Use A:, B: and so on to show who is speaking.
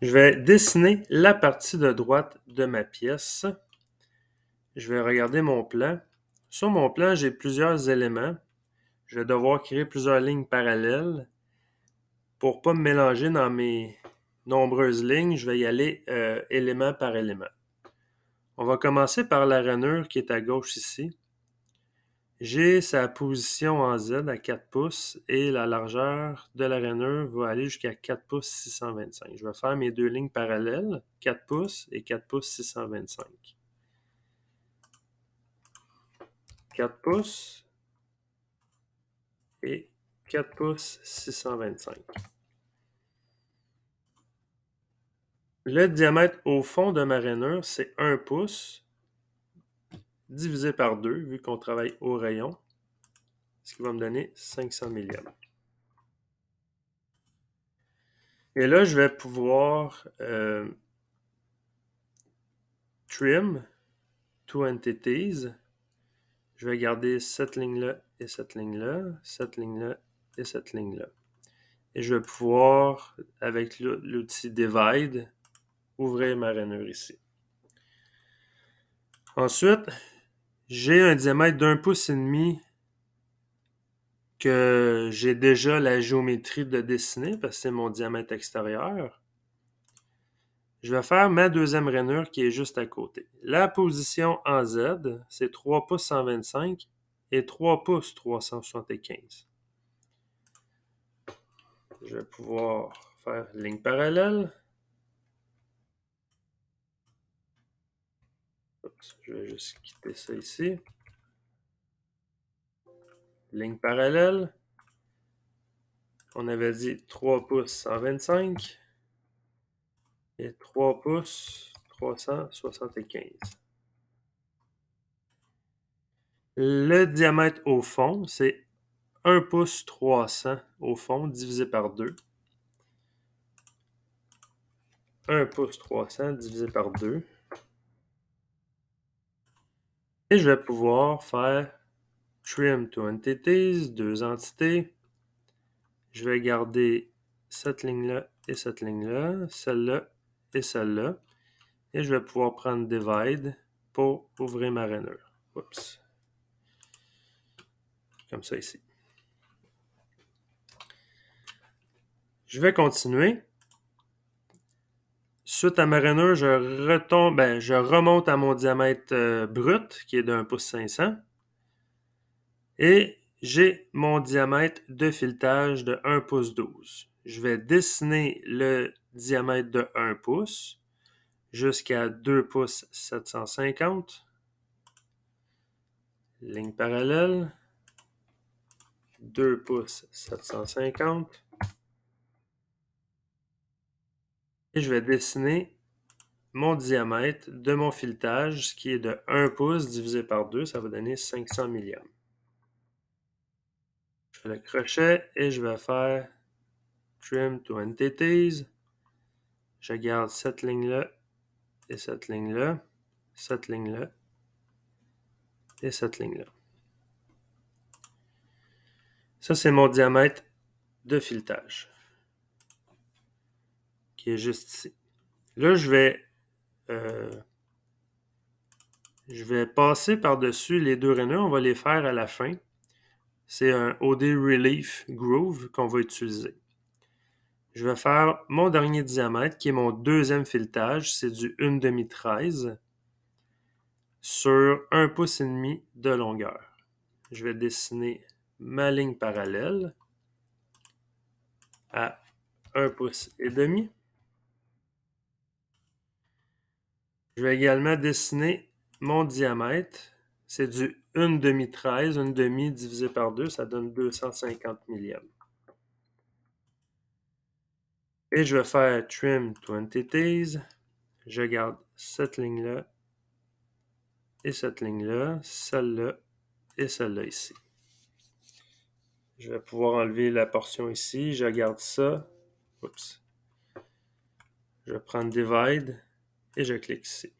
A: Je vais dessiner la partie de droite de ma pièce. Je vais regarder mon plan. Sur mon plan, j'ai plusieurs éléments. Je vais devoir créer plusieurs lignes parallèles. Pour ne pas me mélanger dans mes nombreuses lignes, je vais y aller euh, élément par élément. On va commencer par la rainure qui est à gauche ici. J'ai sa position en Z à 4 pouces et la largeur de la rainure va aller jusqu'à 4 pouces 625. Je vais faire mes deux lignes parallèles, 4 pouces et 4 pouces 625. 4 pouces et 4 pouces 625. Le diamètre au fond de ma rainure, c'est 1 pouce divisé par 2, vu qu'on travaille au rayon, ce qui va me donner 500 millièmes. Et là, je vais pouvoir euh, trim to entities. Je vais garder cette ligne-là et cette ligne-là, cette ligne-là et cette ligne-là. Et je vais pouvoir, avec l'outil divide, ouvrir ma rainure ici. Ensuite, j'ai un diamètre d'un pouce et demi que j'ai déjà la géométrie de dessiner parce que c'est mon diamètre extérieur. Je vais faire ma deuxième rainure qui est juste à côté. La position en Z, c'est 3 pouces 125 et 3 pouces 375. Je vais pouvoir faire ligne parallèle. je vais juste quitter ça ici. Ligne parallèle. On avait dit 3 pouces 125 et 3 pouces 375. Le diamètre au fond, c'est 1 pouce 300 au fond divisé par 2. 1 pouce 300 divisé par 2. Et je vais pouvoir faire trim to entities, deux entités. Je vais garder cette ligne-là et cette ligne-là, celle-là et celle-là. Et je vais pouvoir prendre divide pour ouvrir ma rainure. Oups. Comme ça ici. Je vais continuer. Suite à ma rainure, je, retombe, ben, je remonte à mon diamètre euh, brut, qui est d'un pouce 500. Et j'ai mon diamètre de filetage de 1 pouce 12. Je vais dessiner le diamètre de 1 pouce jusqu'à 2 pouces 750. Ligne parallèle. 2 pouces 750. Et je vais dessiner mon diamètre de mon filetage, ce qui est de 1 pouce divisé par 2, ça va donner 500 millièmes. Je fais le crochet et je vais faire trim to entities. Je garde cette ligne-là et cette ligne-là, cette ligne-là et cette ligne-là. Ça, c'est mon diamètre de filetage juste ici. Là, je vais, euh, je vais passer par-dessus les deux rainures. On va les faire à la fin. C'est un OD Relief Groove qu'on va utiliser. Je vais faire mon dernier diamètre, qui est mon deuxième filetage. C'est du une demi 13 sur un pouce et demi de longueur. Je vais dessiner ma ligne parallèle à 1 pouce et demi. Je vais également dessiner mon diamètre. C'est du 1 demi 13, 1 demi divisé par 2, ça donne 250 millièmes. Et je vais faire trim 20 Je garde cette ligne-là et cette ligne-là, celle-là et celle-là ici. Je vais pouvoir enlever la portion ici. Je garde ça. Oups. Je vais prendre divide et je clique ici.